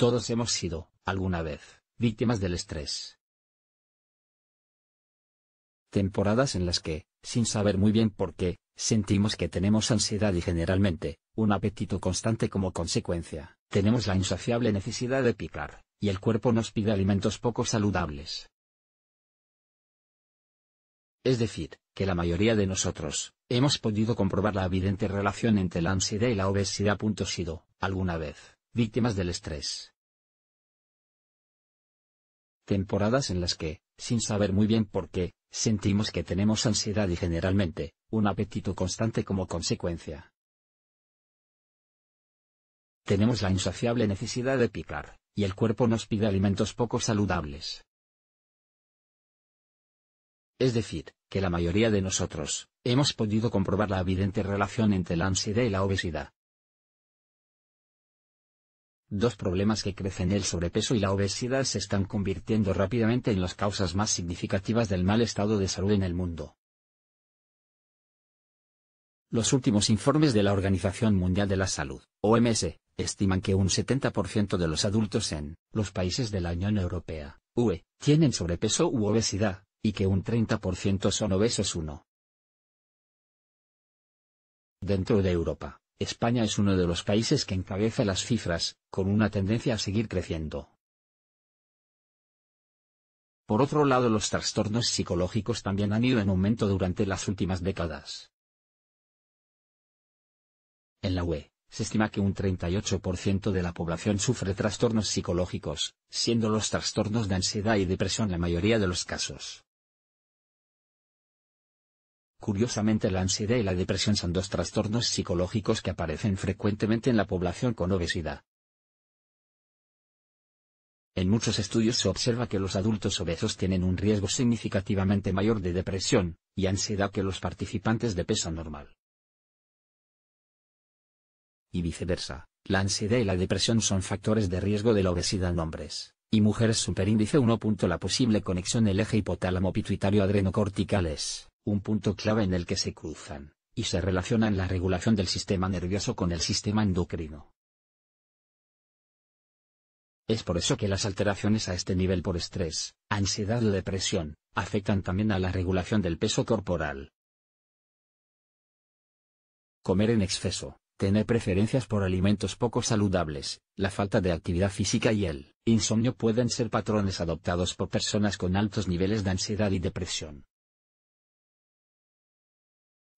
Todos hemos sido, alguna vez, víctimas del estrés. Temporadas en las que, sin saber muy bien por qué, sentimos que tenemos ansiedad y generalmente, un apetito constante como consecuencia. Tenemos la insaciable necesidad de picar, y el cuerpo nos pide alimentos poco saludables. Es decir, que la mayoría de nosotros, hemos podido comprobar la evidente relación entre la ansiedad y la obesidad. Sido, alguna vez, víctimas del estrés. Temporadas en las que, sin saber muy bien por qué, sentimos que tenemos ansiedad y generalmente, un apetito constante como consecuencia. Tenemos la insaciable necesidad de picar, y el cuerpo nos pide alimentos poco saludables. Es decir, que la mayoría de nosotros, hemos podido comprobar la evidente relación entre la ansiedad y la obesidad. Dos problemas que crecen el sobrepeso y la obesidad se están convirtiendo rápidamente en las causas más significativas del mal estado de salud en el mundo. Los últimos informes de la Organización Mundial de la Salud, OMS, estiman que un 70% de los adultos en los países de la Unión Europea, UE, tienen sobrepeso u obesidad, y que un 30% son obesos uno. Dentro de Europa, España es uno de los países que encabeza las cifras, con una tendencia a seguir creciendo. Por otro lado, los trastornos psicológicos también han ido en aumento durante las últimas décadas. En la UE, se estima que un 38% de la población sufre trastornos psicológicos, siendo los trastornos de ansiedad y depresión la mayoría de los casos. Curiosamente la ansiedad y la depresión son dos trastornos psicológicos que aparecen frecuentemente en la población con obesidad. En muchos estudios se observa que los adultos obesos tienen un riesgo significativamente mayor de depresión y ansiedad que los participantes de peso normal. Y viceversa, la ansiedad y la depresión son factores de riesgo de la obesidad en hombres y mujeres. Superíndice 1. La posible conexión el eje hipotálamo pituitario adrenocorticales un punto clave en el que se cruzan, y se relacionan la regulación del sistema nervioso con el sistema endocrino. Es por eso que las alteraciones a este nivel por estrés, ansiedad o depresión, afectan también a la regulación del peso corporal. Comer en exceso, tener preferencias por alimentos poco saludables, la falta de actividad física y el insomnio pueden ser patrones adoptados por personas con altos niveles de ansiedad y depresión.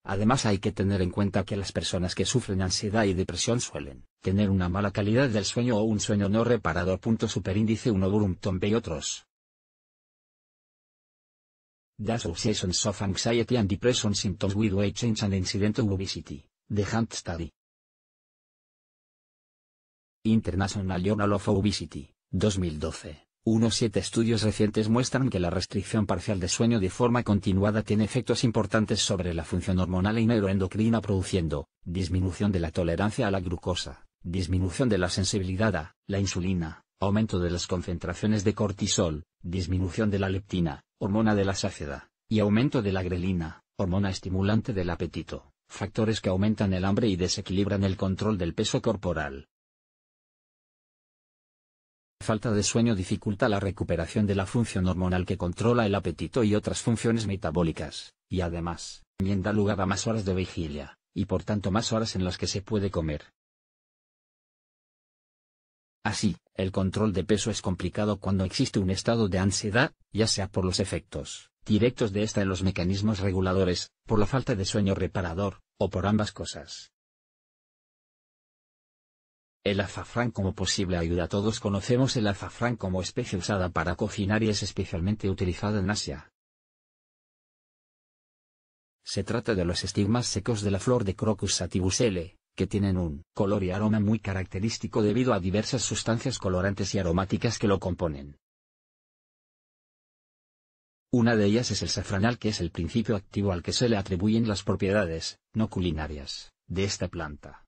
Además hay que tener en cuenta que las personas que sufren ansiedad y depresión suelen tener una mala calidad del sueño o un sueño no reparado. Superíndice 1 Burumton y otros. The Associations of Anxiety and Depression Symptoms with Weight Change and Incident Obesity, The Hunt Study. International Journal of Obesity, 2012. Unos siete estudios recientes muestran que la restricción parcial de sueño de forma continuada tiene efectos importantes sobre la función hormonal y e neuroendocrina produciendo disminución de la tolerancia a la glucosa, disminución de la sensibilidad a la insulina, aumento de las concentraciones de cortisol, disminución de la leptina, hormona de la saciedad, y aumento de la grelina, hormona estimulante del apetito, factores que aumentan el hambre y desequilibran el control del peso corporal. Falta de sueño dificulta la recuperación de la función hormonal que controla el apetito y otras funciones metabólicas, y además, también da lugar a más horas de vigilia, y por tanto más horas en las que se puede comer. Así, el control de peso es complicado cuando existe un estado de ansiedad, ya sea por los efectos directos de esta en los mecanismos reguladores, por la falta de sueño reparador, o por ambas cosas. El azafrán como posible ayuda Todos conocemos el azafrán como especie usada para cocinar y es especialmente utilizada en Asia. Se trata de los estigmas secos de la flor de Crocus L, que tienen un color y aroma muy característico debido a diversas sustancias colorantes y aromáticas que lo componen. Una de ellas es el safranal que es el principio activo al que se le atribuyen las propiedades, no culinarias, de esta planta.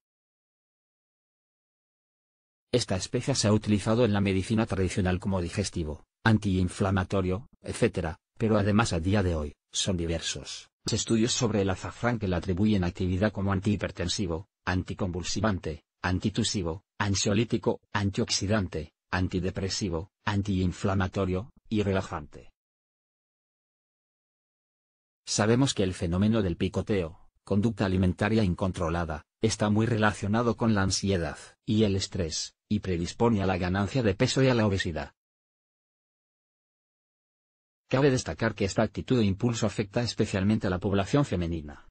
Esta especia se ha utilizado en la medicina tradicional como digestivo, antiinflamatorio, etc., pero además a día de hoy, son diversos estudios sobre el azafrán que le atribuyen actividad como antihipertensivo, anticonvulsivante, antitusivo, ansiolítico, antioxidante, antidepresivo, antiinflamatorio, y relajante. Sabemos que el fenómeno del picoteo, conducta alimentaria incontrolada, está muy relacionado con la ansiedad y el estrés, y predispone a la ganancia de peso y a la obesidad. Cabe destacar que esta actitud de impulso afecta especialmente a la población femenina.